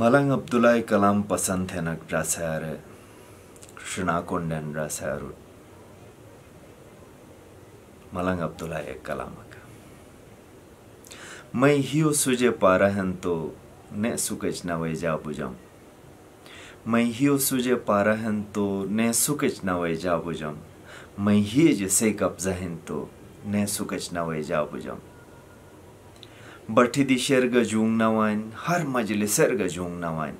मलंग अब्दुल्ला මලං අබ්දුලයි කලාම් පසන්තයනක් රසෑර ශ්‍රනාකොන්ඩැන් රසෑරු මලං අබ්දුලයි कलाम का मैं ही सुजे पारहन तो ने सुकच न वे जा बुझम मैं ही सुजे पारहन तो ने सुकच न वे जा बुझम मैं ही जैसे कब्जा कब्जहन तो ने सुकच न वे जा बुझम बठी दिशेर्ग गजूंग नवान हर मजलिसर्ग गजूंग नवान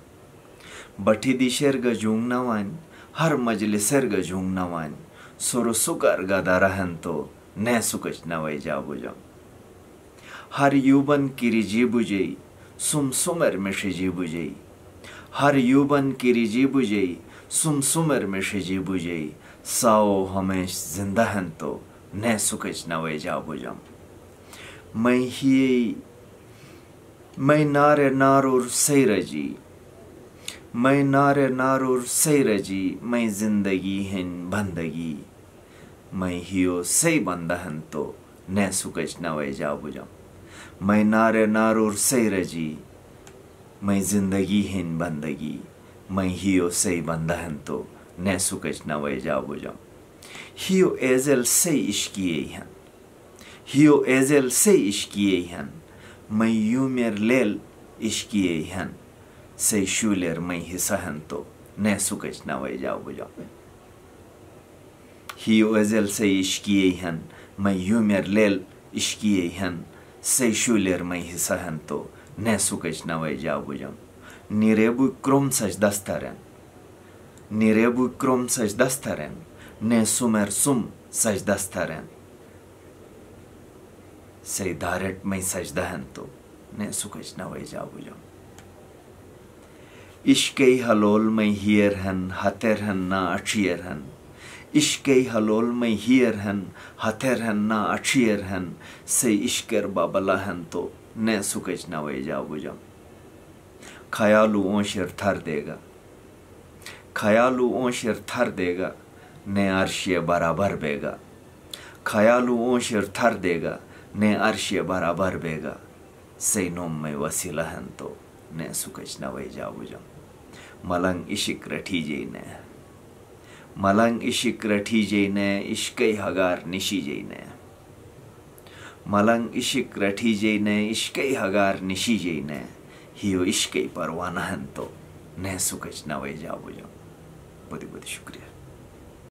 बठी दिशेर्ग गजूंग नवान हर मजलिसर्ग गजूंग नवान सुर सुकर गदा रहन तो न सुकच नवै जा बुजम हर किरी जी बुझे सुम सुमर जी बुझे हर किरी जी बुझे सुम सुमर जी बुझे साओ हमेश जिंदा हन तो न सुकच नवै जा बुजम मैं ही मैं नार नारूर सही रजी मैं नार नार सही रजी मैं जिंदगी हिन बंदगी मैं हियो सही बंदा हन तो न सुकज न वह जा बुझम मैं नार नार सही रजी मैं जिंदगी हिन बंदगी मैं हियो सही बंदा हन तो न सुकज न वह जा बुझम हियो एजल सही इश्किए हन हियो एजल सही इश्किए हन मई यू मेर लेल इश्किए हन से शूलेर मई ही सहन तो न सुकच न जाओ बुझाओ ही ओजल से इश्किए हन मई यू मेर लेल इश्किए हन से शूलेर मई ही सहन तो न सुकच न जाओ बुझाओ निरेबु क्रोम सच दस्तर निरेबु क्रोम सच दस्तरन ने सुमर सुम सच दस्तरन सही तो ಸರಿದಾರೆಟ್ಮೈ ಸಜ್ದಹಂತು ನೆಸುಕಜ್ನವೈ ಜಾಬುಜಂ इश्कई हलोल में हियर हन हथेर हन ना अठियर हन इश्कई हलोल में हियर हन हथेर हन ना अठियर हन से इश्कर बाबला हन तो न सुखच ना वे जा बुझम खयालु ओशर थर देगा खयालु ओशर थर देगा न आर्शिय बराबर बेगा खयालु ओशर थर देगा ने अर्शिय बराबर बेगा सही नोम में वसीलहन तो ने सुकच न वे जाऊ जम मलंग इशिक रठी जय ने मलंग इशिक रठी जय ने इश्क हगार निशी जय ने मलंग इशिक रठी जय ने इश्क हगार निशी जय ने ही इश्क परवानहन तो ने सुकच न वे जाऊ जम बहुत बहुत शुक्रिया